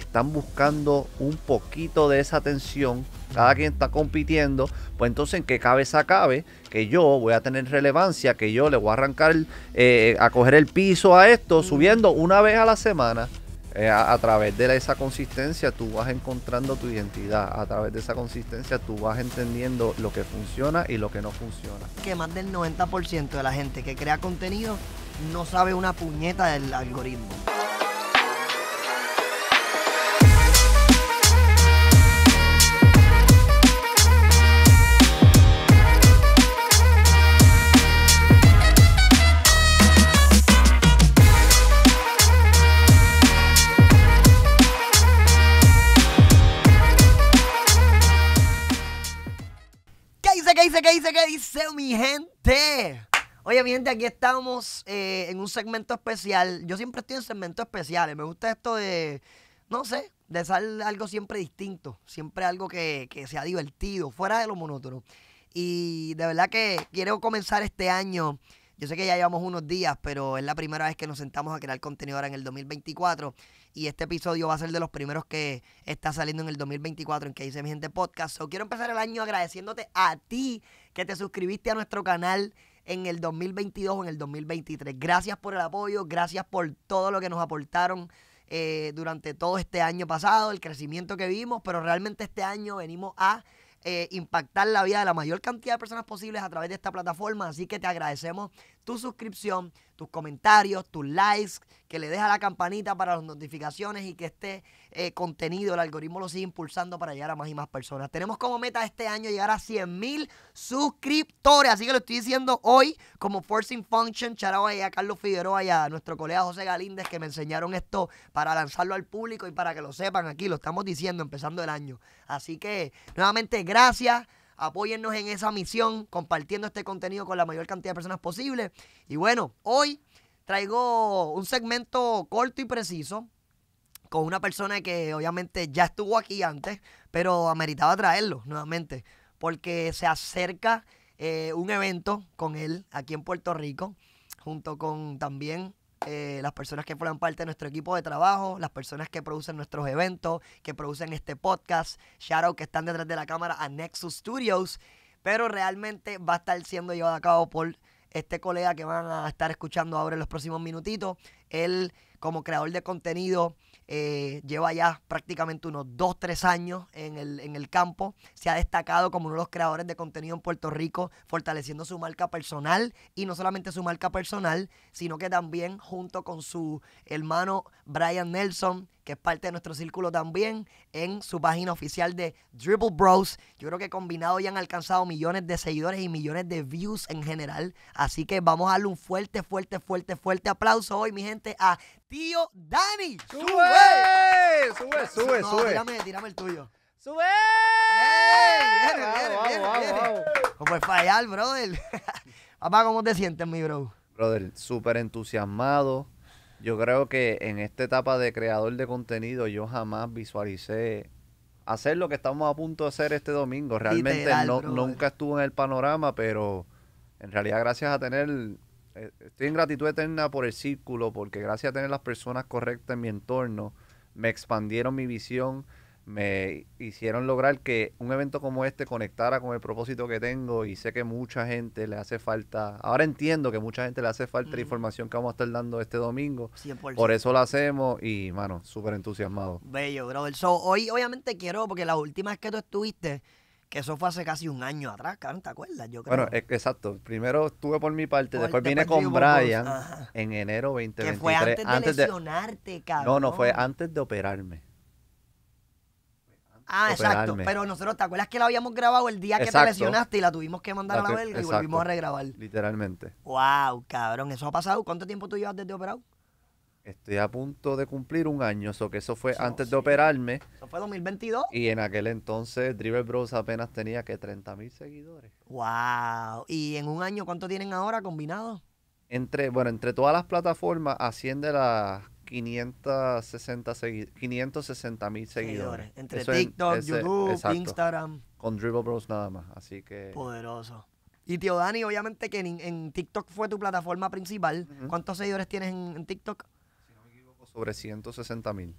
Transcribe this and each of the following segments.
están buscando un poquito de esa atención, cada quien está compitiendo, pues entonces en qué cabeza cabe que yo voy a tener relevancia, que yo le voy a arrancar, eh, a coger el piso a esto, subiendo una vez a la semana. Eh, a, través de esa consistencia tú vas encontrando tu identidad, a través de esa consistencia tú vas entendiendo lo que funciona y lo que no funciona. Que más del 90% de la gente que crea contenido no sabe una puñeta del algoritmo. dice, mi gente. Oye, mi gente, aquí estamos eh, en un segmento especial. Yo siempre estoy en segmentos especiales. Me gusta esto de, no sé, de ser algo siempre distinto. Siempre algo que, que sea divertido, fuera de lo monótono. Y de verdad que quiero comenzar este año. Yo sé que ya llevamos unos días, pero es la primera vez que nos sentamos a crear contenido ahora en el 2024. Y este episodio va a ser de los primeros que está saliendo en el 2024 en que dice mi gente podcast. So, quiero empezar el año agradeciéndote a ti que te suscribiste a nuestro canal en el 2022 o en el 2023. Gracias por el apoyo, gracias por todo lo que nos aportaron eh, durante todo este año pasado, el crecimiento que vimos, pero realmente este año venimos a eh, impactar la vida de la mayor cantidad de personas posibles a través de esta plataforma, así que te agradecemos tu suscripción, tus comentarios, tus likes, que le deja la campanita para las notificaciones y que este eh, contenido, el algoritmo lo siga impulsando para llegar a más y más personas. Tenemos como meta este año llegar a 100 mil suscriptores, así que lo estoy diciendo hoy como Forcing Function. Charao a Carlos Figueroa y a nuestro colega José Galíndez que me enseñaron esto para lanzarlo al público y para que lo sepan aquí, lo estamos diciendo empezando el año. Así que nuevamente gracias. Apóyennos en esa misión compartiendo este contenido con la mayor cantidad de personas posible. Y bueno, hoy traigo un segmento corto y preciso con una persona que obviamente ya estuvo aquí antes, pero ameritaba traerlo nuevamente, porque se acerca eh, un evento con él aquí en Puerto Rico, junto con también eh, las personas que forman parte de nuestro equipo de trabajo, las personas que producen nuestros eventos, que producen este podcast, Shadow que están detrás de la cámara a Nexus Studios, pero realmente va a estar siendo llevado a cabo por este colega que van a estar escuchando ahora en los próximos minutitos, él como creador de contenido, eh, lleva ya prácticamente unos 2, 3 años en el, en el campo. Se ha destacado como uno de los creadores de contenido en Puerto Rico, fortaleciendo su marca personal y no solamente su marca personal, sino que también junto con su hermano Brian Nelson, que es parte de nuestro círculo también, en su página oficial de Dribble Bros. Yo creo que combinado ya han alcanzado millones de seguidores y millones de views en general. Así que vamos a darle un fuerte, fuerte, fuerte, fuerte aplauso hoy, mi gente, a tío Dani. ¡Sube! ¡Sube, sube, no, sube! Tírame, el tuyo. ¡Sube! ¡Ey! ¡Eh! ¡Viene, vamos, vamos, viene, fallar, brother. Papá, ¿cómo te sientes, mi bro? Brother, súper entusiasmado. Yo creo que en esta etapa de creador de contenido yo jamás visualicé hacer lo que estamos a punto de hacer este domingo. Realmente no, nunca estuvo en el panorama, pero en realidad gracias a tener, eh, estoy en gratitud eterna por el círculo, porque gracias a tener las personas correctas en mi entorno, me expandieron mi visión me hicieron lograr que un evento como este conectara con el propósito que tengo y sé que mucha gente le hace falta, ahora entiendo que mucha gente le hace falta la información que vamos a estar dando este domingo, por eso lo hacemos y mano, súper entusiasmado. Bello, brother. So, hoy obviamente quiero, porque la última vez que tú estuviste, que eso fue hace casi un año atrás, ¿te acuerdas? Yo creo. Bueno, exacto. Primero estuve por mi parte, después vine con Brian en enero 2023. Que fue antes de lesionarte, cabrón. No, no, fue antes de operarme. Ah, exacto. Pero nosotros, ¿te acuerdas que la habíamos grabado el día que te lesionaste y la tuvimos que mandar a la verga y volvimos a regrabar? Literalmente. Wow, cabrón, eso ha pasado. ¿Cuánto tiempo tú llevas desde operado? Estoy a punto de cumplir un año, eso que eso fue antes de operarme. Eso fue 2022. Y en aquel entonces Driver Bros apenas tenía que 30.000 mil seguidores. Wow. ¿Y en un año cuánto tienen ahora combinado? Entre, bueno, entre todas las plataformas asciende las 560 mil seguidores. Entre TikTok, YouTube, Instagram. Con Dribble Bros nada más. Así que. Poderoso. Y tío Dani, obviamente que en, TikTok fue tu plataforma principal. ¿Cuántos seguidores tienes en, TikTok? Si no me equivoco, sobre 160 mil.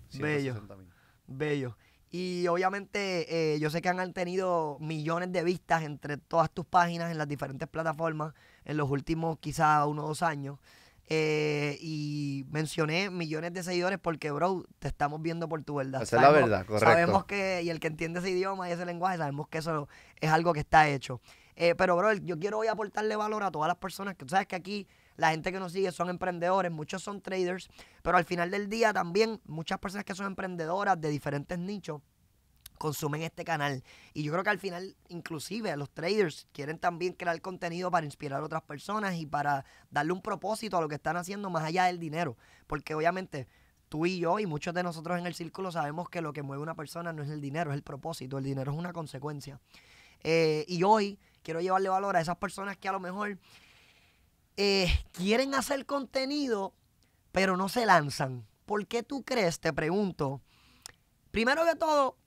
Bello. Y obviamente eh, yo sé que han tenido millones de vistas entre todas tus páginas en las diferentes plataformas en los últimos quizá o dos años. Eh, y mencioné millones de seguidores porque, bro, te estamos viendo por tu verdad. Esa es la verdad, correcto. Sabemos que, y el que entiende ese idioma y ese lenguaje, sabemos que eso es algo que está hecho. Eh, pero, bro, yo quiero hoy aportarle valor a todas las personas que tú sabes que aquí la gente que nos sigue son emprendedores, muchos son traders, pero al final del día también muchas personas que son emprendedoras de diferentes nichos consumen este canal. Y yo creo que al final, inclusive, los traders quieren también crear contenido para inspirar a otras personas y para darle un propósito a lo que están haciendo más allá del dinero. Porque obviamente tú y yo y muchos de nosotros en el círculo sabemos que lo que mueve una persona no es el dinero, es el propósito. El dinero es una consecuencia. Eh, y hoy quiero llevarle valor a esas personas que a lo mejor eh, quieren hacer contenido, pero no se lanzan. ¿Por qué tú crees, te pregunto? Primero que todo,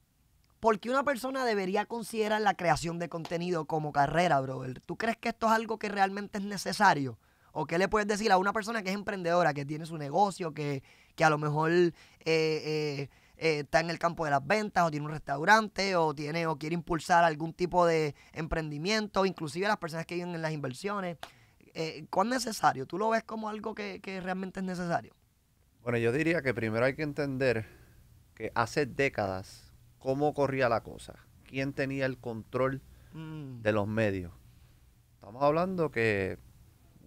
porque una persona debería considerar la creación de contenido como carrera, brother? ¿Tú crees que esto es algo que realmente es necesario? ¿O qué le puedes decir a una persona que es emprendedora, que tiene su negocio, que, a lo mejor eh, eh, eh, está en el campo de las ventas, o tiene un restaurante, o tiene, o quiere impulsar algún tipo de emprendimiento, inclusive las personas que viven en las inversiones? ¿Cuán necesario? ¿Tú lo ves como algo que, que realmente es necesario? Bueno, yo diría que primero hay que entender que hace décadas cómo corría la cosa, quién tenía el control mm. de los medios. Estamos hablando que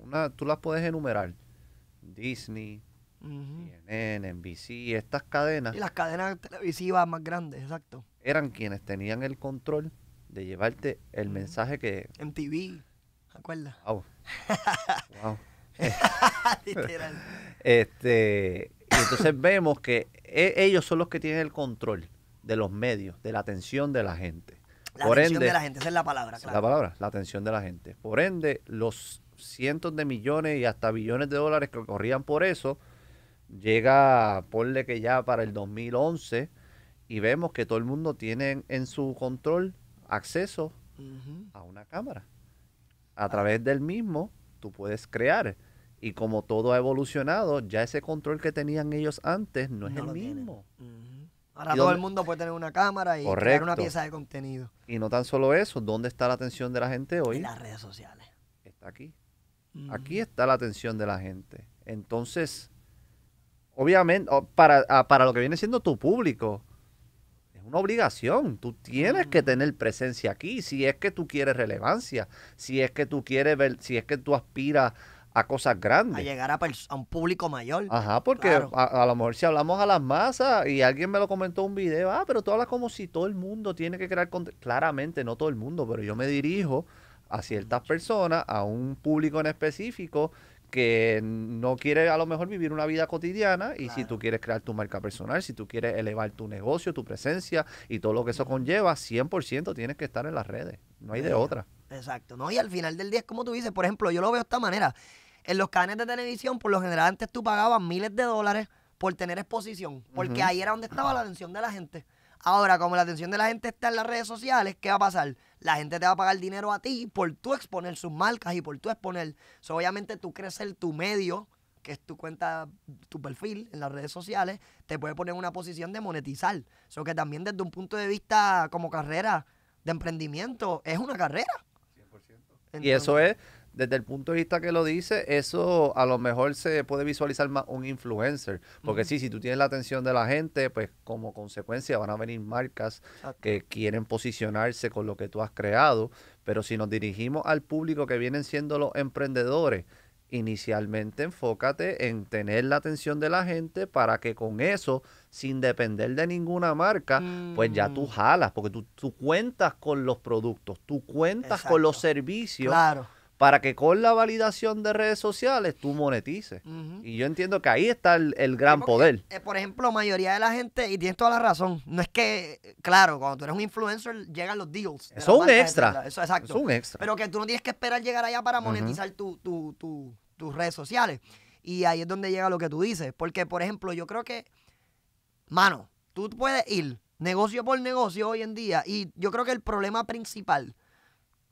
una, tú las puedes enumerar. Disney, CNN, NBC, estas cadenas. Y las cadenas televisivas más grandes, exacto. Eran quienes tenían el control de llevarte el mensaje que... MTV, ¿acuerdas? Wow. wow. Literal. este, y entonces vemos que e, ellos son los que tienen el control de los medios, de la atención de la gente. La Por atención ende, de la gente, esa es la palabra, claro. La palabra, la atención de la gente. Por ende, los cientos de millones y hasta billones de dólares que corrían por eso, llega, ponle que ya para el 2011, y vemos que todo el mundo tiene en, su control acceso a una cámara. A través del mismo, tú puedes crear. Y como todo ha evolucionado, ya ese control que tenían ellos antes no, es el mismo. Ahora todo el mundo puede tener una cámara y tener una pieza de contenido. Y no tan solo eso, ¿dónde está la atención de la gente hoy? En las redes sociales. Está aquí. Aquí está la atención de la gente. Entonces, obviamente, ah, para, lo que viene siendo tu público, es una obligación. Tú tienes que tener presencia aquí si es que tú quieres relevancia, si es que tú quieres ver, si es que tú aspiras a cosas grandes. A llegar a, un público mayor. Ajá, porque a, lo mejor si hablamos a las masas y alguien me lo comentó en un video, ah, pero tú hablas como si todo el mundo tiene que crear Claramente, no todo el mundo, pero yo me dirijo a ciertas personas, a un público en específico que no quiere a lo mejor vivir una vida cotidiana y si tú quieres crear tu marca personal, si tú quieres elevar tu negocio, tu presencia y todo lo que eso conlleva, 100% tienes que estar en las redes, no hay de otra. Exacto, ¿no? Y al final del día es como tú dices, por ejemplo, yo lo veo de esta manera. En los canales de televisión, por lo general, antes tú pagabas miles de dólares por tener exposición, porque ahí era donde estaba la atención de la gente. Ahora, como la atención de la gente está en las redes sociales, ¿qué va a pasar? La gente te va a pagar dinero a ti por tú exponer sus marcas y por tú exponer. obviamente tú crecer tu medio, que es tu cuenta, tu perfil en las redes sociales, te puede poner en una posición de monetizar. eso que también desde un punto de vista como carrera de emprendimiento, es una carrera. 100%. y eso es desde el punto de vista que lo dice, eso a lo mejor se puede visualizar más un influencer. Porque sí, si tú tienes la atención de la gente, pues como consecuencia van a venir marcas que quieren posicionarse con lo que tú has creado. Pero si nos dirigimos al público que vienen siendo los emprendedores, inicialmente enfócate en tener la atención de la gente para que con eso, sin depender de ninguna marca, pues ya tú mm. jalas, porque tú, cuentas con los productos, tú cuentas con los servicios. Claro para que con la validación de redes sociales tú monetices. Y yo entiendo que ahí está el, gran poder. Eh, por ejemplo, mayoría de la gente, y tienes toda la razón, no es que, claro, cuando tú eres un influencer llegan los deals. Eso es un extra. exacto. Eso un extra. Pero que tú no tienes que esperar llegar allá para monetizar tu, tus redes sociales. Y ahí es donde llega lo que tú dices. Porque, por ejemplo, yo creo que, mano, tú puedes ir negocio por negocio hoy en día. Y yo creo que el problema principal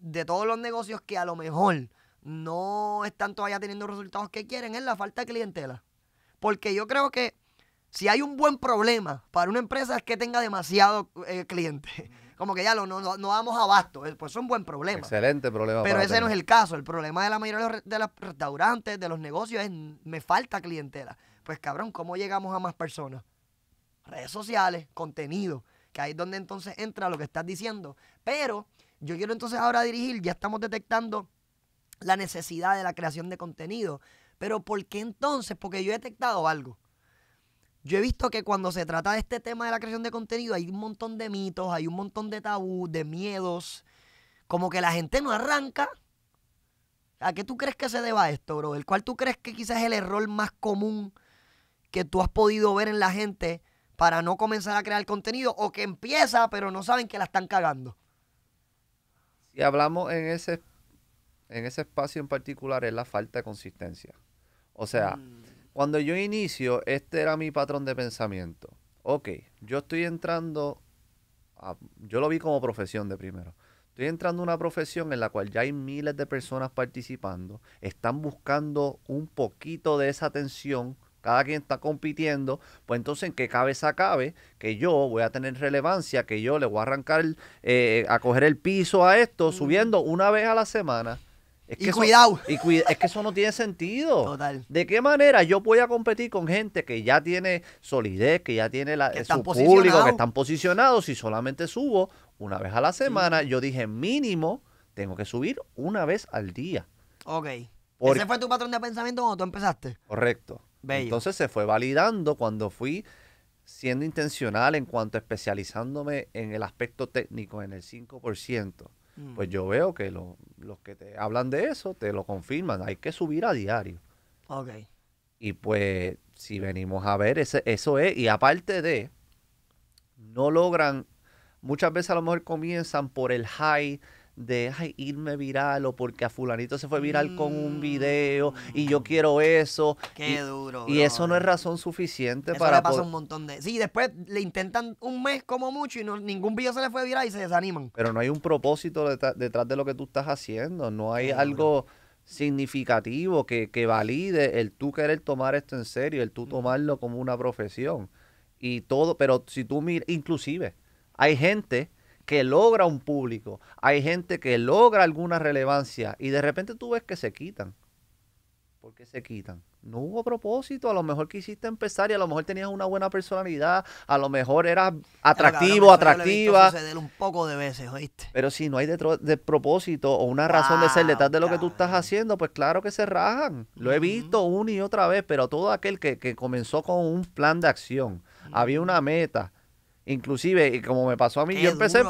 de todos los negocios que a lo mejor no están todavía teniendo resultados que quieren es la falta de clientela. Porque yo creo que si hay un buen problema para una empresa es que tenga demasiado eh, cliente. Como que ya lo, no, no, damos abasto. Eh, pues es un buen problema. Excelente problema. Pero ese no es el caso. El problema de la mayoría de los restaurantes, de los negocios, es me falta clientela. Pues cabrón, ¿cómo llegamos a más personas? Redes sociales, contenido, que ahí es donde entonces entra lo que estás diciendo. Pero yo quiero entonces ahora dirigir, ya estamos detectando la necesidad de la creación de contenido. Pero ¿por qué entonces? Porque yo he detectado algo. Yo he visto que cuando se trata de este tema de la creación de contenido hay un montón de mitos, hay un montón de tabú, de miedos. Como que la gente no arranca. ¿A qué tú crees que se deba esto, bro? ¿El cual tú crees que quizás es el error más común que tú has podido ver en la gente para no comenzar a crear contenido o que empieza pero no saben que la están cagando? Y hablamos en ese, en ese espacio en particular, es la falta de consistencia. O sea, mm. cuando yo inicio, este era mi patrón de pensamiento. Ok, yo estoy entrando, yo lo vi como profesión de primero. Estoy entrando a una profesión en la cual ya hay miles de personas participando, están buscando un poquito de esa atención cada quien está compitiendo, pues entonces en qué cabeza cabe que yo voy a tener relevancia, que yo le voy a arrancar, eh, a coger el piso a esto, subiendo una vez a la semana. y cuidado. es que eso no tiene sentido. Total. ¿De qué manera yo voy a competir con gente que ya tiene solidez, que ya tiene la, su público, que están posicionados? Si solamente subo una vez a la semana, yo dije mínimo tengo que subir una vez al día. Ok. ¿Ese fue tu patrón de pensamiento cuando tú empezaste? Correcto. Entonces se fue validando cuando fui siendo intencional en cuanto a especializándome en el aspecto técnico, en el 5%. Pues mm. yo veo que los que te hablan de eso te lo confirman. Hay que subir a diario. Ok. Y pues, si venimos a ver, eso es. Y aparte de, no logran, muchas veces a lo mejor comienzan por el high de irme viral o porque a fulanito se fue viral con un video mm. y yo quiero eso. Qué duro. Y eso no es razón suficiente eso para... Le pasa un montón de... Sí, después le intentan un mes como mucho y no, ningún video se le fue viral y se desaniman. Pero no hay un propósito detrás, de lo que tú estás haciendo, no hay algo... significativo que, que valide el tú querer tomar esto en serio, el tú mm. tomarlo como una profesión y todo, pero si tú miras, inclusive hay gente que logra un público, hay gente que logra alguna relevancia y de repente tú ves que se quitan. ¿Por qué se quitan? No hubo propósito, a lo mejor quisiste empezar y a lo mejor tenías una buena personalidad, a lo mejor eras atractivo, atractiva. un poco de veces, ¿oíste? Pero si no hay de, propósito o una razón de ser detrás de lo que tú estás haciendo, pues claro que se rajan. Lo he visto una y otra vez, pero todo aquel que, que comenzó con un plan de acción, había una meta, Inclusive, y como me pasó a mí, yo empecé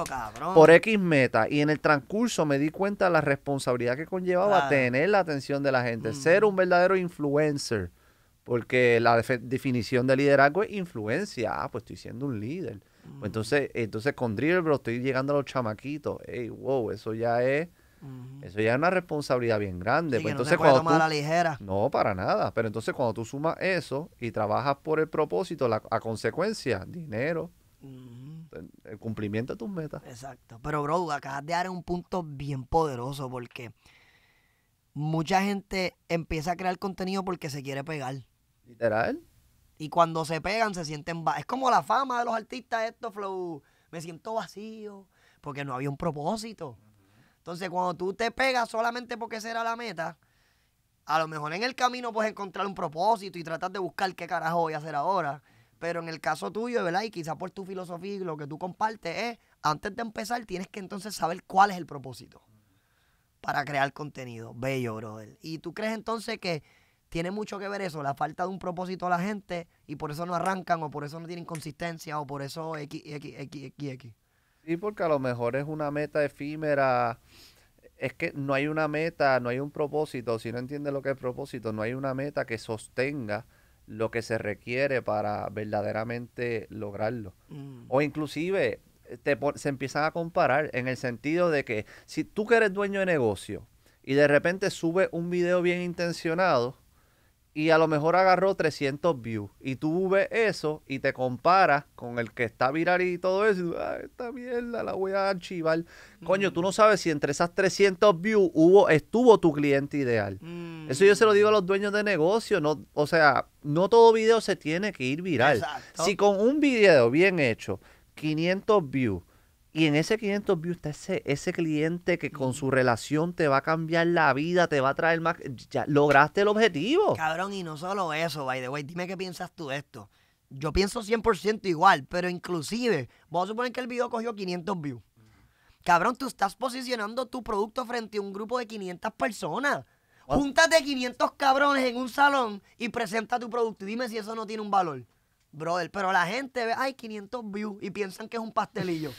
por X meta y en el transcurso me di cuenta de la responsabilidad que conllevaba tener la atención de la gente, ser un verdadero influencer, porque la definición de liderazgo es influencia. Ah, pues estoy siendo un líder. Pues entonces, entonces con Dribble, bro, estoy llegando a los chamaquitos. Ey, wow, eso ya es... Eso ya es una responsabilidad bien grande. entonces, cuando ligera. No, para nada. Pero entonces cuando tú sumas eso y trabajas por el propósito, a consecuencia, dinero, el, cumplimiento de tus metas. Exacto. Pero, bro, acabas de dar un punto bien poderoso porque mucha gente empieza a crear contenido porque se quiere pegar. Literal. Y cuando se pegan, se sienten. Es como la fama de los artistas, esto, Flow. Me siento vacío porque no había un propósito. Entonces, cuando tú te pegas solamente porque será era la meta, a lo mejor en el camino puedes encontrar un propósito y tratar de buscar qué carajo voy a hacer ahora. Pero en el caso tuyo, ¿verdad? Y quizá por tu filosofía y lo que tú compartes es, antes de empezar, tienes que entonces saber cuál es el propósito para crear contenido. Bello, brother. ¿Y tú crees entonces que tiene mucho que ver eso, la falta de un propósito a la gente y por eso no arrancan o por eso no tienen consistencia o por eso X, X, X, X, X? Sí, porque a lo mejor es una meta efímera es que no hay una meta, no hay un propósito. Si no entiendes lo que es propósito, no hay una meta que sostenga lo que se requiere para verdaderamente lograrlo. Mm. O inclusive eh, te, se empiezan a comparar en el sentido de que si tú que eres dueño de negocio y de repente sube un video bien intencionado, y a lo mejor agarró 300 views. Y tú ves eso y te comparas con el que está viral y todo eso. Y ah, esta mierda la voy a archivar. Coño, tú no mm. sabes si entre esas 300 views hubo, estuvo tu cliente ideal. Mm. Eso yo se lo digo a los dueños de negocio. No, o sea, no todo video se tiene que ir viral. Si con un video bien hecho, 500 views, y en ese 500 views está ese, ese cliente que con su relación te va a cambiar la vida, te va a traer más. Ya lograste el objetivo. Cabrón, y no solo eso, by the way, dime qué piensas tú de esto. Yo pienso 100% igual, pero inclusive, vamos a suponer que el video cogió 500 views. Cabrón, tú estás posicionando tu producto frente a un grupo de 500 personas. Júntate 500 cabrones en un salón y presenta tu producto. Dime si eso no tiene un valor. Brother, pero la gente ve, hay 500 views y piensan que es un pastelillo.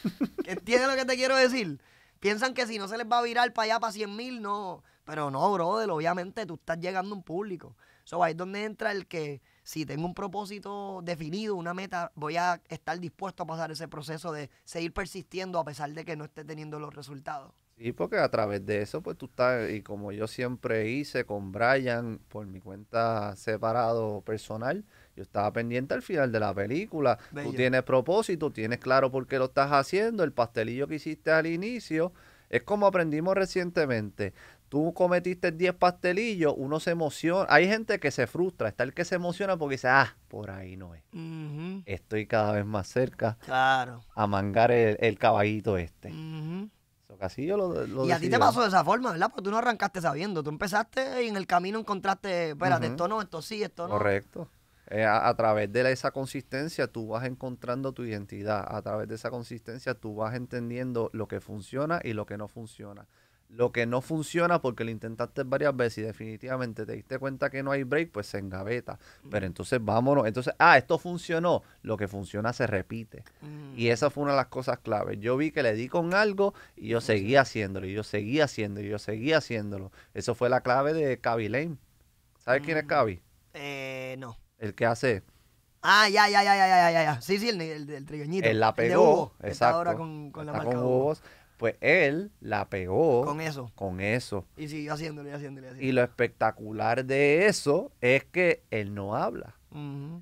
¿Entiendes lo que te quiero decir? Piensan que si no se les va a virar para allá, para 100 mil, no. Pero no, brother, obviamente tú estás llegando a un público. So, ahí es donde entra el que si tengo un propósito definido, una meta, voy a estar dispuesto a pasar ese proceso de seguir persistiendo a pesar de que no esté teniendo los resultados. Sí, porque a través de eso, pues tú estás, y como yo siempre hice con Brian, por mi cuenta separado personal, yo estaba pendiente al final de la película. Tú tienes propósito, tienes claro por qué lo estás haciendo. El pastelillo que hiciste al inicio es como aprendimos recientemente. Tú cometiste 10 pastelillos, uno se emociona. Hay gente que se frustra, está el que se emociona porque dice, ah, por ahí no es. Estoy cada vez más cerca claro. a mangar el, el caballito este. yo lo, lo Y a ti te pasó de esa forma, ¿verdad? Porque tú no arrancaste sabiendo. Tú empezaste y en el camino encontraste, espérate, de esto no, esto sí, esto no. Correcto. Eh, a, través de esa consistencia tú vas encontrando tu identidad. A través de esa consistencia tú vas entendiendo lo que funciona y lo que no funciona. Lo que no funciona porque lo intentaste varias veces y definitivamente te diste cuenta que no hay break, pues se engaveta. Pero entonces vámonos. Entonces, ah, esto funcionó. Lo que funciona se repite. Y mm. esa fue una de las cosas claves. Yo vi que le di con algo y yo seguí haciéndolo, y yo seguí haciéndolo, y yo seguí haciéndolo. Eso fue la clave de Cavi Lane. ¿Sabes quién es mm, Cavi? Eh, no el que hace. Ah, ya, ya, ya, ya, ya, ya, ya. Sí, sí, el, el, el Él la pegó, exacto. Está ahora con, la marca Pues él la pegó. Con eso. Con eso. Y siguió haciéndole, haciéndole, haciéndole. Y lo espectacular de eso es que él no habla. Uh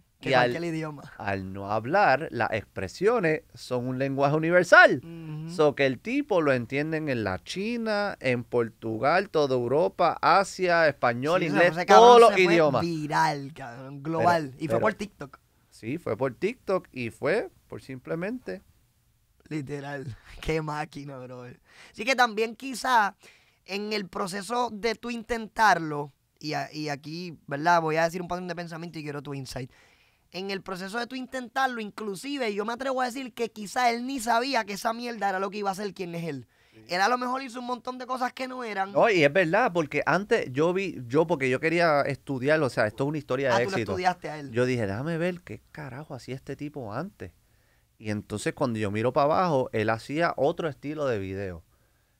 al, no hablar, las expresiones son un lenguaje universal. Uh que el tipo lo entienden en la China, en Portugal, toda Europa, Asia, español, inglés, todos los idiomas. Viral, global. y fue por TikTok. Sí, fue por TikTok y fue por simplemente. Literal. Qué máquina, bro. Así que también quizá en el proceso de tu intentarlo, y, y aquí, ¿verdad? Voy a decir un patrón de pensamiento y quiero tu insight en el proceso de tú intentarlo, inclusive yo me atrevo a decir que quizá él ni sabía que esa mierda era lo que iba a ser quien es él. Él a lo mejor hizo un montón de cosas que no eran. No, y es verdad, porque antes yo vi, yo porque yo quería estudiarlo, o sea, esto es una historia ah, de tú estudiaste a él. Yo dije, déjame ver qué carajo hacía este tipo antes. Y entonces cuando yo miro para abajo, él hacía otro estilo de video.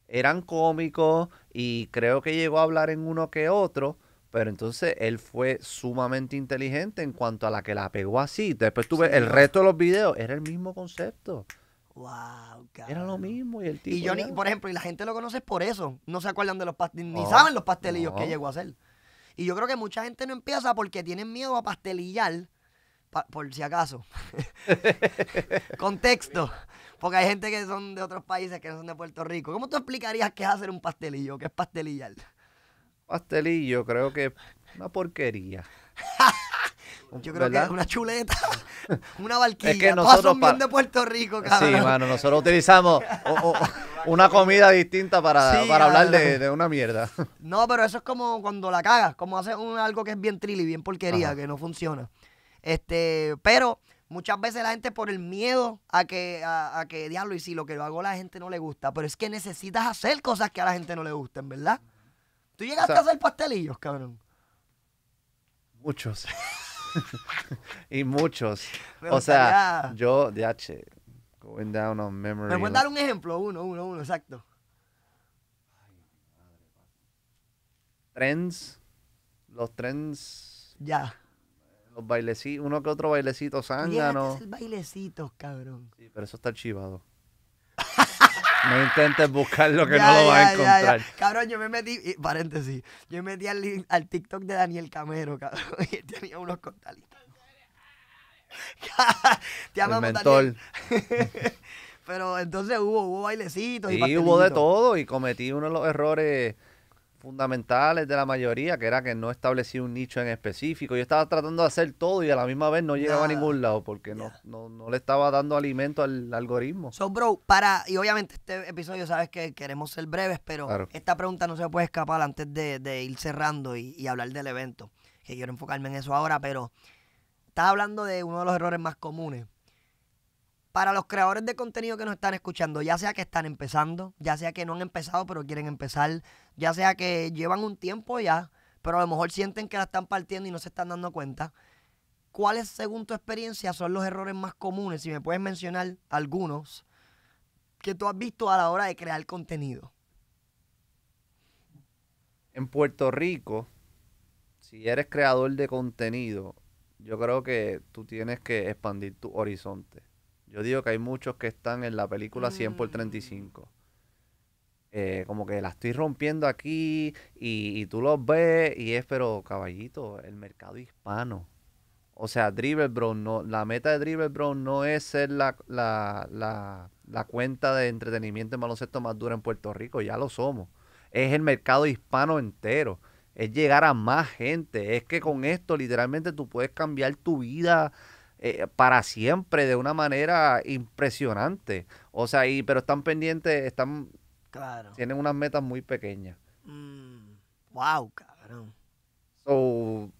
Eran cómicos y creo que llegó a hablar en uno que otro, pero entonces él fue sumamente inteligente en cuanto a la que la pegó así. Después tuve el resto de los videos, era el mismo concepto. Wow, Era lo mismo y el tipo. Y yo, ni, por ejemplo, y la gente lo conoce por eso. No se acuerdan de los pastelillos, ni saben los pastelillos que llegó a hacer. Y yo creo que mucha gente no empieza porque tienen miedo a pastelillar, por si acaso. Contexto. Porque hay gente que son de otros países que no son de Puerto Rico. ¿Cómo tú explicarías qué es hacer un pastelillo? ¿Qué es pastelillar? pastelillo creo que una porquería. Yo creo que es una chuleta, una barquilla. Es que nosotros de Puerto Rico, Sí, mano, nosotros utilizamos una comida distinta para, para hablar de, de, una mierda. No, pero eso es como cuando la cagas, como haces un, algo que es bien y bien porquería, que no funciona. Este, pero muchas veces la gente por el miedo a que, a, que diablo, y si lo que lo hago a la gente no le gusta, pero es que necesitas hacer cosas que a la gente no le gusten, ¿verdad? ¿Tú llegaste a hacer pastelillos, cabrón? Muchos. y muchos. o sea, yo, de H, going down on memory. ¿Me puedes dar un ejemplo? Uno, uno, uno, exacto. Trends. Los trends. Ya. Los bailecitos, uno que otro bailecito zángano. bailecitos, cabrón. Sí, pero eso está archivado. No intentes buscar lo que no lo vas a encontrar. Cabrón, yo me metí, y, paréntesis, yo me metí al, TikTok de Daniel Camero, cabrón, y él tenía unos contalitos. Te amamos, Daniel. Pero entonces hubo, hubo bailecitos y, y hubo de todo, y cometí uno de los errores fundamentales de la mayoría, que era que no establecía un nicho en específico. Yo estaba tratando de hacer todo y a la misma vez no llegaba a ningún lado porque no, no, no, le estaba dando alimento al algoritmo. So, bro, para, y obviamente este episodio sabes que queremos ser breves, pero esta pregunta no se puede escapar antes de, ir cerrando y, y, hablar del evento, que quiero enfocarme en eso ahora, pero estás hablando de uno de los errores más comunes para los creadores de contenido que nos están escuchando, ya sea que están empezando, ya sea que no han empezado pero quieren empezar, ya sea que llevan un tiempo ya, pero a lo mejor sienten que la están partiendo y no se están dando cuenta, ¿cuáles según tu experiencia son los errores más comunes? Si me puedes mencionar algunos que tú has visto a la hora de crear contenido. En Puerto Rico, si eres creador de contenido, yo creo que tú tienes que expandir tu horizonte yo digo que hay muchos que están en la película 100 por 35. Mm. Eh, como que la estoy rompiendo aquí y, tú los ves y es, pero caballito, el mercado hispano. O sea, Dribble Bro, no, la meta de Dribble Brown no es ser la, cuenta de entretenimiento en baloncesto más dura en Puerto Rico, ya lo somos. Es el mercado hispano entero es llegar a más gente. Es que con esto literalmente tú puedes cambiar tu vida eh, para siempre de una manera impresionante. O sea, y, pero están pendientes, están... Tienen unas metas muy pequeñas. wow, mm, cabrón. So,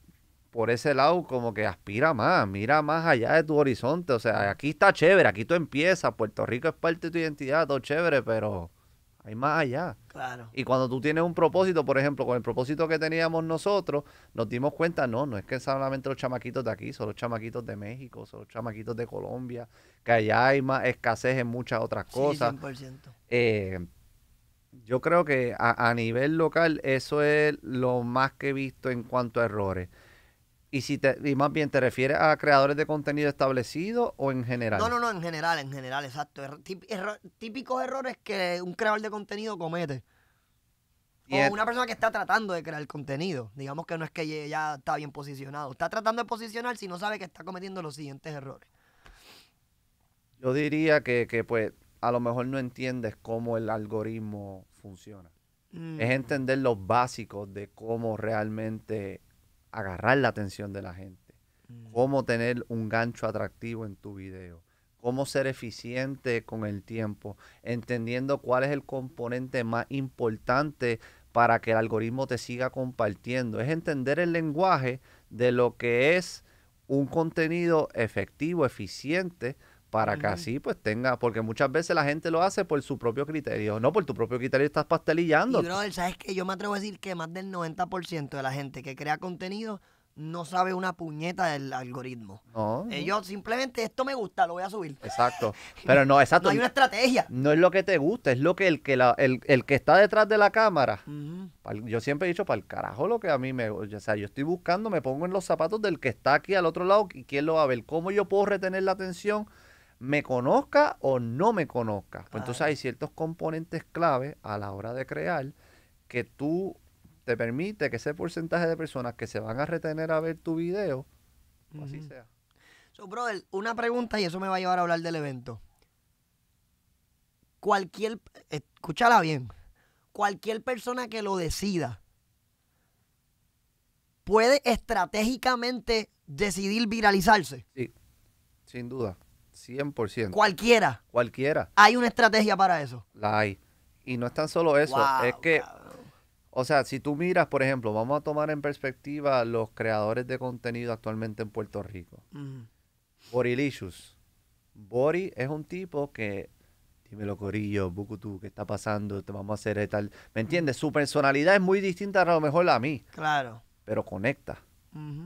por ese lado, como que aspira más, mira más allá de tu horizonte. O sea, aquí está chévere, aquí tú empiezas, Puerto Rico es parte de tu identidad, todo chévere, pero hay más allá. Claro. Y cuando tú tienes un propósito, por ejemplo, con el propósito que teníamos nosotros, nos dimos cuenta, no, no es que solamente los chamaquitos de aquí, son los chamaquitos de México, son los chamaquitos de Colombia, que allá hay más escasez en muchas otras cosas. Sí, Eh, yo creo que a, a, nivel local eso es lo más que he visto en cuanto a errores. Y si te, más bien te refieres a creadores de contenido establecido o en general. No, no, no, en general, en general, exacto. Er, típicos errores que un creador de contenido comete. O una persona que está tratando de crear contenido. Digamos que no es que ya está bien posicionado. Está tratando de posicionar si no sabe que está cometiendo los siguientes errores. Yo diría que, pues a lo mejor no entiendes cómo el algoritmo funciona. Es mm. entender los básicos de cómo realmente agarrar la atención de la gente, mm. cómo tener un gancho atractivo en tu video, cómo ser eficiente con el tiempo, entendiendo cuál es el componente más importante para que el algoritmo te siga compartiendo. Es entender el lenguaje de lo que es un contenido efectivo, eficiente, para que así pues tenga, porque muchas veces la gente lo hace por su propio criterio, no por tu propio criterio estás pastelillando. Y brother, ¿sabes qué? Yo me atrevo a decir que más del 90% de la gente que crea contenido no sabe una puñeta del algoritmo. No. Ellos eh, simplemente esto me gusta, lo voy a subir. Exacto. Pero no, exacto. no hay una estrategia. No es lo que te gusta, es lo que el que el, que está detrás de la cámara. yo siempre he dicho, para el carajo lo que a mí me, o sea, yo estoy buscando, me pongo en los zapatos del que está aquí al otro lado y quiero lo a ver, cómo yo puedo retener la atención me conozca o no me conozca. Pues entonces hay ciertos componentes clave a la hora de crear que tú te permite que ese porcentaje de personas que se van a retener a ver tu video, pues así sea. So, brother, una pregunta y eso me va a llevar a hablar del evento. Cualquier, escúchala bien, cualquier persona que lo decida puede estratégicamente decidir viralizarse. Sí, sin duda. 100%. Cualquiera. Cualquiera. Hay una estrategia para eso. La hay. Y no es tan solo eso, es que, o sea, si tú miras, por ejemplo, vamos a tomar en perspectiva los creadores de contenido actualmente en Puerto Rico. Borilicious. Bori es un tipo que dímelo Corillo, Bucutú, ¿qué está pasando? Te vamos a hacer tal. ¿Me entiendes? Su personalidad es muy distinta a lo mejor a mí. Claro. Pero conecta.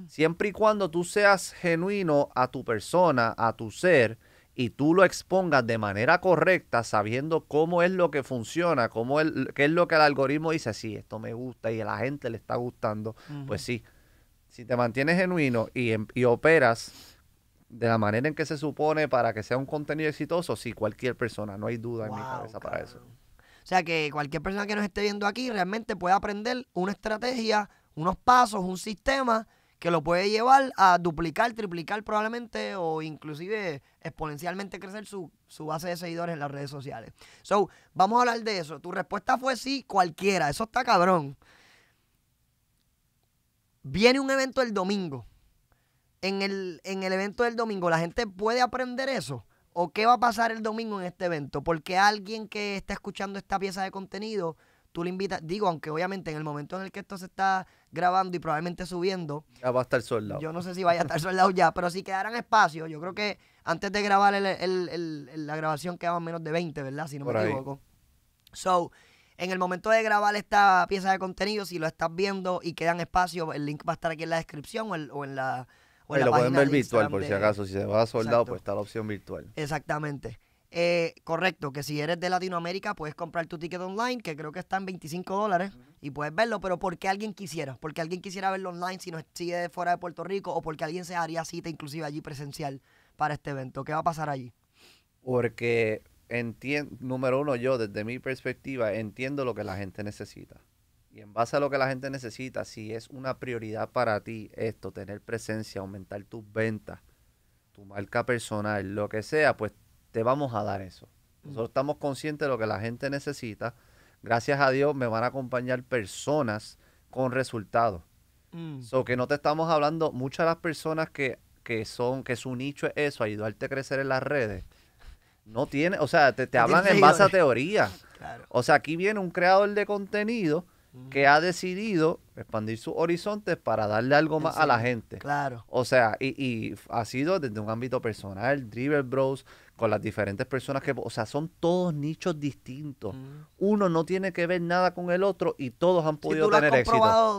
Siempre y cuando tú seas genuino a tu persona, a tu ser, y tú lo expongas de manera correcta, sabiendo cómo es lo que funciona, cómo es, qué es lo que el algoritmo dice, sí, esto me gusta y a la gente le está gustando, pues sí. Si te mantienes genuino y, em, y operas de la manera en que se supone para que sea un contenido exitoso, sí, cualquier persona, no hay duda en mi cabeza para eso. O sea que cualquier persona que nos esté viendo aquí realmente puede aprender una estrategia, unos pasos, un sistema que lo puede llevar a duplicar, triplicar probablemente o inclusive exponencialmente crecer su, base de seguidores en las redes sociales. So, vamos a hablar de eso. Tu respuesta fue sí, cualquiera. Eso está cabrón. Viene un evento el domingo. En el, en el evento del domingo, ¿la gente puede aprender eso? ¿O qué va a pasar el domingo en este evento? Porque alguien que está escuchando esta pieza de contenido tú le invitas, digo, aunque obviamente en el momento en el que esto se está grabando y probablemente subiendo, ya va a estar soldado. Yo no sé si vaya a estar soldado ya, pero si quedaran espacio, yo creo que antes de grabar el, la grabación quedaban menos de 20, ¿verdad? Si no me equivoco. So, en el momento de grabar esta pieza de contenido, si lo estás viendo y quedan espacio, el link va a estar aquí en la descripción o, en la. O en lo pueden ver virtual, por si acaso. Si se va a soldado, pues está la opción virtual. Exactamente. Eh, correcto, que si eres de Latinoamérica puedes comprar tu ticket online, que creo que está en 25 dólares, y puedes verlo, pero porque alguien quisiera, porque alguien quisiera verlo online si no sigue fuera de Puerto Rico, o porque alguien se haría cita inclusive allí presencial para este evento. ¿Qué va a pasar allí? Porque entiendo, número uno, yo desde mi perspectiva entiendo lo que la gente necesita. Y en base a lo que la gente necesita, si es una prioridad para ti esto, tener presencia, aumentar tus ventas, tu marca personal, lo que sea, pues te vamos a dar eso. Nosotros estamos conscientes de lo que la gente necesita. Gracias a Dios me van a acompañar personas con resultados. Mm. So que no te estamos hablando, muchas de las personas que, son, que su nicho es eso, ayudarte a crecer en las redes, no tiene, o sea, te, te hablan en base a teoría. O sea, aquí viene un creador de contenido que ha decidido expandir sus horizontes para darle algo más a la gente. Claro. O sea, y, ha sido desde un ámbito personal, Driver Bros, con las diferentes personas que, o sea, son todos nichos distintos. Mm. Uno no tiene que ver nada con el otro y todos han podido sí, tú tener lo has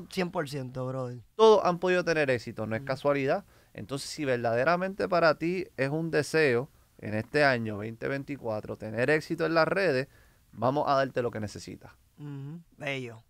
éxito. 100%, bro Todos han podido tener éxito, no es mm. casualidad. Entonces, si verdaderamente para ti es un deseo en este año 2024 tener éxito en las redes, vamos a darte lo que necesitas. Bello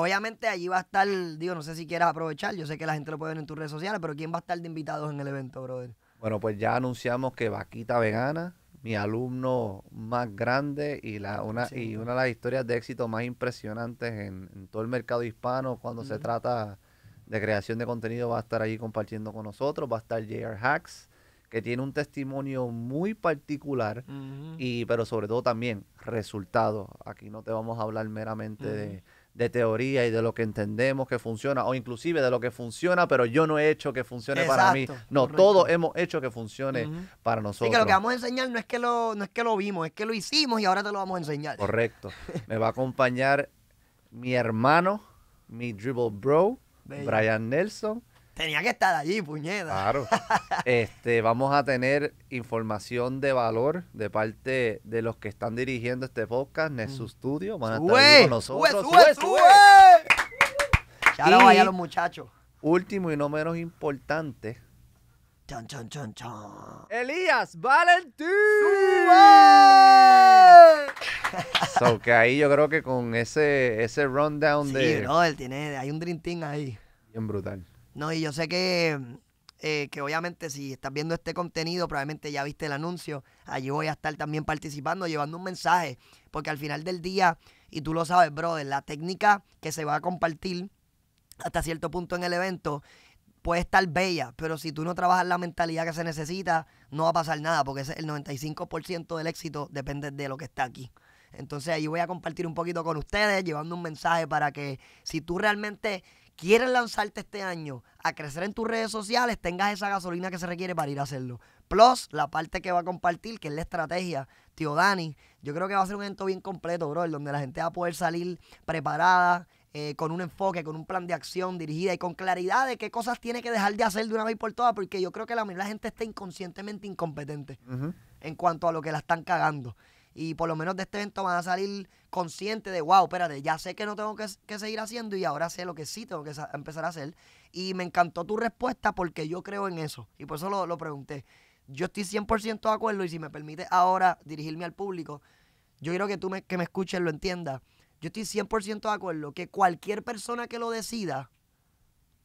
obviamente allí va a estar, digo, no sé si quieras aprovechar, yo sé que la gente lo puede ver en tus redes sociales, pero ¿quién va a estar de invitados en el evento, brother? Bueno, pues ya anunciamos que Vaquita Vegana, mi alumno más grande y la ah, una y una de las historias de éxito más impresionantes en, todo el mercado hispano cuando se trata de creación de contenido va a estar allí compartiendo con nosotros, va a estar JR Hacks, que tiene un testimonio muy particular, y, pero sobre todo también resultados. Aquí no te vamos a hablar meramente de de teoría y de lo que entendemos que funciona, o inclusive de lo que funciona, pero yo no he hecho que funcione para mí. No, todos hemos hecho que funcione para nosotros. lo que vamos a enseñar no es que, lo, no es que lo vimos, es que lo hicimos y ahora te lo vamos a enseñar. Correcto. Me va a acompañar mi hermano, mi dribble bro, Brian Nelson. Tenía que estar allí, puñeta. Claro. Este, vamos a tener información de valor de parte de los que están dirigiendo este podcast, Nesu mm. Studio. Van a estar ahí con nosotros. Ya lo vayan los muchachos. Último y no menos importante. Chon, chon, chon, chon. Elías Valentín. So ahí yo creo que con ese, ese rundown Sí, de. no, él tiene, hay un dream ahí. Bien brutal. No, y yo sé que, eh, que obviamente si estás viendo este contenido, probablemente ya viste el anuncio. Allí voy a estar también participando, llevando un mensaje. Porque al final del día, y tú lo sabes, brother, la técnica que se va a compartir hasta cierto punto en el evento puede estar bella, pero si tú no trabajas la mentalidad que se necesita, no va a pasar nada, porque el 95% del éxito depende de lo que está aquí. Entonces ahí voy a compartir un poquito con ustedes, llevando un mensaje para que si tú realmente quieres lanzarte este año a crecer en tus redes sociales, tengas esa gasolina que se requiere para ir a hacerlo. Plus, la parte que va a compartir, que es la estrategia, tío Dani, yo creo que va a ser un evento bien completo, bro, donde la gente va a poder salir preparada, eh, con un enfoque, con un plan de acción dirigida y con claridad de qué cosas tiene que dejar de hacer de una vez por todas, porque yo creo que la, la gente está inconscientemente incompetente en cuanto a lo que la están cagando y por lo menos de este evento van a salir conscientes de, wow, espérate, ya sé que no tengo que, seguir haciendo y ahora sé lo que sí tengo que empezar a hacer. Y me encantó tu respuesta porque yo creo en eso y por eso lo, pregunté. Yo estoy 100% de acuerdo y si me permite ahora dirigirme al público, yo quiero que tú que me escuches lo entiendas. Yo estoy 100% de acuerdo que cualquier persona que lo decida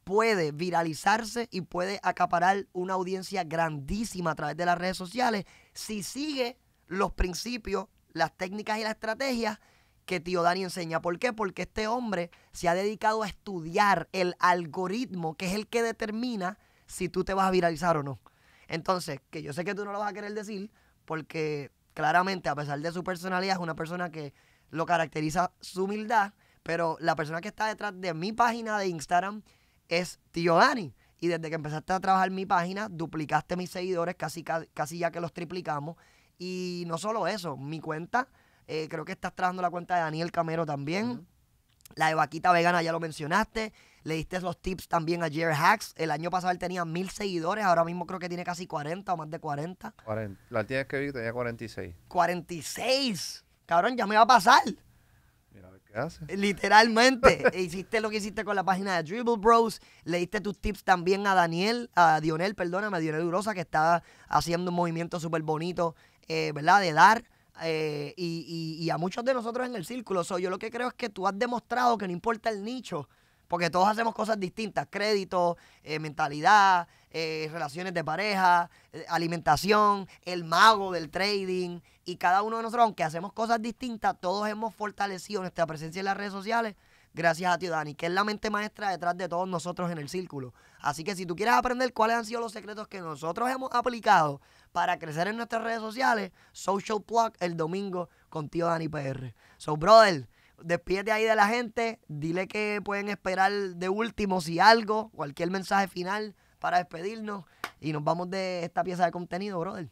puede viralizarse y puede acaparar una audiencia grandísima a través de las redes sociales si sigue los principios, las técnicas y las estrategias que Tío Dani enseña. ¿Por qué? Porque este hombre se ha dedicado a estudiar el algoritmo, que es el que determina si tú te vas a viralizar o no. Entonces, que yo sé que tú no lo vas a querer decir, porque claramente, a pesar de su personalidad, es una persona que lo caracteriza su humildad, pero la persona que está detrás de mi página de Instagram es Tío Dani. Y desde que empezaste a trabajar mi página, duplicaste mis seguidores, casi, casi ya que los triplicamos. Y no solo eso, mi cuenta, eh, creo que estás trabajando la cuenta de Daniel Camero también. La de Vaquita Vegana ya lo mencionaste. Le diste los tips también a Jer Hacks. El año pasado él tenía mil seguidores. Ahora mismo creo que tiene casi 40 o más de 40. 40. La tienes que ver tenía 46. 46. Cabrón, ya me va a pasar. Literalmente, e hiciste lo que hiciste con la página de Dribble Bros, le diste tus tips también a Daniel, a Dionel, perdóname, a Dionel Urosa, que estaba haciendo un movimiento súper bonito, eh, ¿verdad? De dar. Eh, y, y, a muchos de nosotros en el círculo. soy yo lo que creo es que tú has demostrado que no importa el nicho, porque todos hacemos cosas distintas, crédito, eh, mentalidad, eh, relaciones de pareja, eh, alimentación, el mago del trading. Y cada uno de nosotros, aunque hacemos cosas distintas, todos hemos fortalecido nuestra presencia en las redes sociales gracias a tío Dani, que es la mente maestra detrás de todos nosotros en el círculo. Así que si tú quieres aprender cuáles han sido los secretos que nosotros hemos aplicado para crecer en nuestras redes sociales, Social Plug el domingo con tío Dani PR. So, brother, despídete ahí de la gente, dile que pueden esperar de último si algo, cualquier mensaje final para despedirnos y nos vamos de esta pieza de contenido, brother.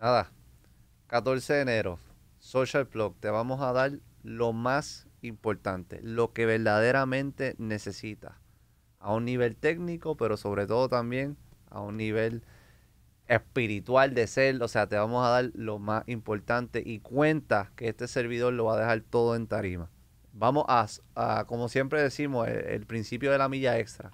Nada, 14 de enero, Social Blog, te vamos a dar lo más importante, lo que verdaderamente necesitas, a un nivel técnico, pero sobre todo también a un nivel espiritual de ser, o sea, te vamos a dar lo más importante y cuenta que este servidor lo va a dejar todo en tarima. Vamos a, como siempre decimos, el, principio de la milla extra.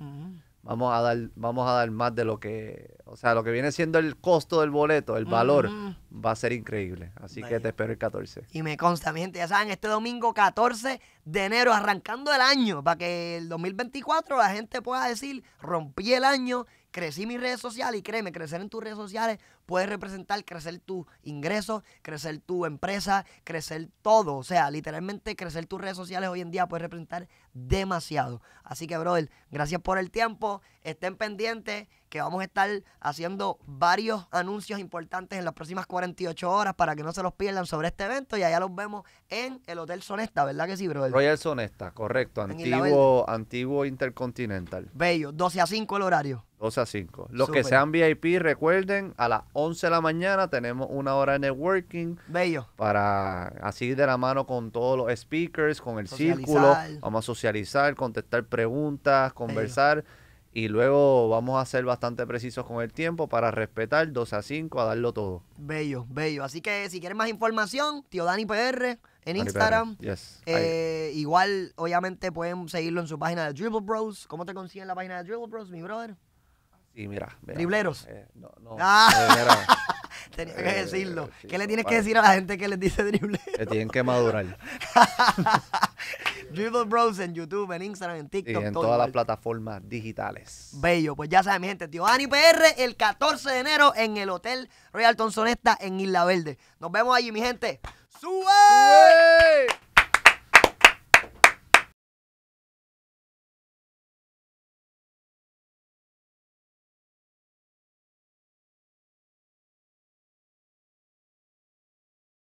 Vamos a dar, vamos a dar más de lo que, o sea, lo que viene siendo el costo del boleto, el valor, va a ser increíble. Así que te espero el 14. Y me consta, mi gente, ya saben, este domingo 14 de enero, arrancando el año, para que el 2024 la gente pueda decir, rompí el año crecí mis redes sociales y créeme, crecer en tus redes sociales puede representar crecer tu ingreso, crecer tu empresa, crecer todo. O sea, literalmente crecer tus redes sociales hoy en día puede representar demasiado. Así que, brother, gracias por el tiempo. Estén pendientes vamos a estar haciendo varios anuncios importantes en las próximas 48 horas para que no se los pierdan sobre este evento y allá los vemos en el Hotel Sonesta, ¿verdad que sí, brother? Royal Sonesta, correcto, antiguo, antiguo Intercontinental. Bello, 12 a 5 el horario. 12 a 5. Los que sean VIP, recuerden, a las 11 de la mañana tenemos una hora de networking. Bello. Para así de la mano con todos los speakers, con el círculo. Vamos a socializar, contestar preguntas, conversar y luego vamos a ser bastante precisos con el tiempo para respetar 2 a 5, a darlo todo. Bello, bello. Así que si quieren más información, tío Dani PR en Instagram. Eh, igual, obviamente, pueden seguirlo en su página de Dribble Bros. ¿Cómo te consiguen la página de Dribble Bros, mi brother? Sí, mira. Dribleros. Eh, no, no. Ah. Eh, Tenía que eh, decirlo. ¿Qué le tienes que decir a la gente que les dice drible? Que tienen que madurar. Dribble Bros en YouTube, en Instagram, en TikTok. Y en todas las plataformas digitales. Bello, pues ya saben, mi gente, tío PR el 14 de enero en el Hotel Royal sonesta en Isla Verde. Nos vemos allí, mi gente. ¡Sube! ¡Sube!